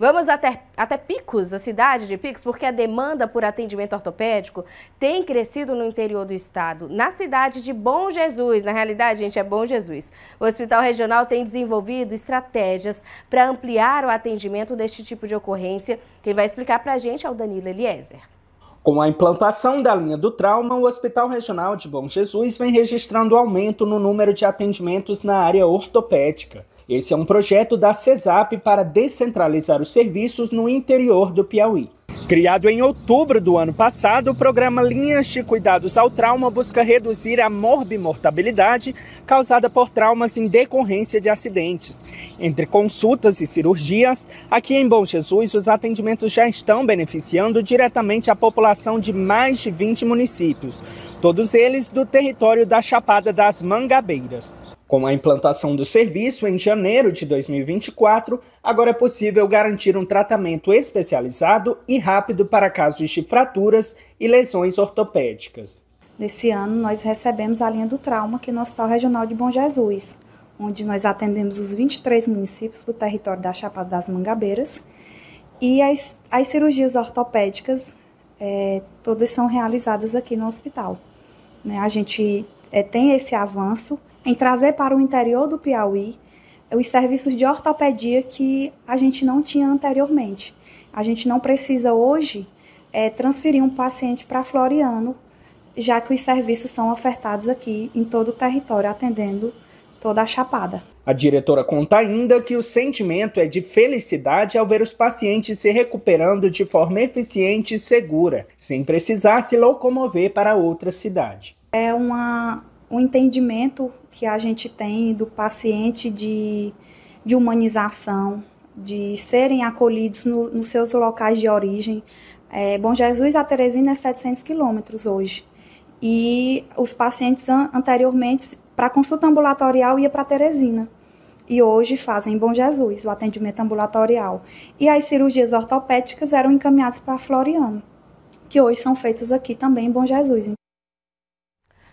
Vamos até, até Picos, a cidade de Picos, porque a demanda por atendimento ortopédico tem crescido no interior do estado, na cidade de Bom Jesus. Na realidade, gente, é Bom Jesus. O Hospital Regional tem desenvolvido estratégias para ampliar o atendimento deste tipo de ocorrência. Quem vai explicar para a gente é o Danilo Eliezer. Com a implantação da linha do trauma, o Hospital Regional de Bom Jesus vem registrando aumento no número de atendimentos na área ortopédica. Esse é um projeto da CESAP para descentralizar os serviços no interior do Piauí. Criado em outubro do ano passado, o programa Linhas de Cuidados ao Trauma busca reduzir a morbimortabilidade causada por traumas em decorrência de acidentes. Entre consultas e cirurgias, aqui em Bom Jesus, os atendimentos já estão beneficiando diretamente a população de mais de 20 municípios, todos eles do território da Chapada das Mangabeiras. Com a implantação do serviço em janeiro de 2024, agora é possível garantir um tratamento especializado e rápido para casos de fraturas e lesões ortopédicas. Nesse ano, nós recebemos a linha do trauma aqui no Hospital Regional de Bom Jesus, onde nós atendemos os 23 municípios do território da Chapada das Mangabeiras. E as, as cirurgias ortopédicas, é, todas são realizadas aqui no hospital. Né? A gente é, tem esse avanço em trazer para o interior do Piauí os serviços de ortopedia que a gente não tinha anteriormente. A gente não precisa hoje é, transferir um paciente para Floriano, já que os serviços são ofertados aqui em todo o território, atendendo toda a Chapada. A diretora conta ainda que o sentimento é de felicidade ao ver os pacientes se recuperando de forma eficiente e segura, sem precisar se locomover para outra cidade. É uma o entendimento que a gente tem do paciente de, de humanização, de serem acolhidos no, nos seus locais de origem. É, Bom Jesus a Teresina é 700 quilômetros hoje. E os pacientes an, anteriormente, para consulta ambulatorial, ia para Teresina. E hoje fazem Bom Jesus, o atendimento ambulatorial. E as cirurgias ortopédicas eram encaminhadas para Floriano, que hoje são feitas aqui também em Bom Jesus.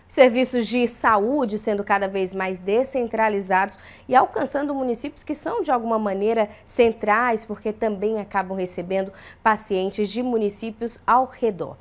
Serviços de saúde sendo cada vez mais descentralizados e alcançando municípios que são de alguma maneira centrais, porque também acabam recebendo pacientes de municípios ao redor.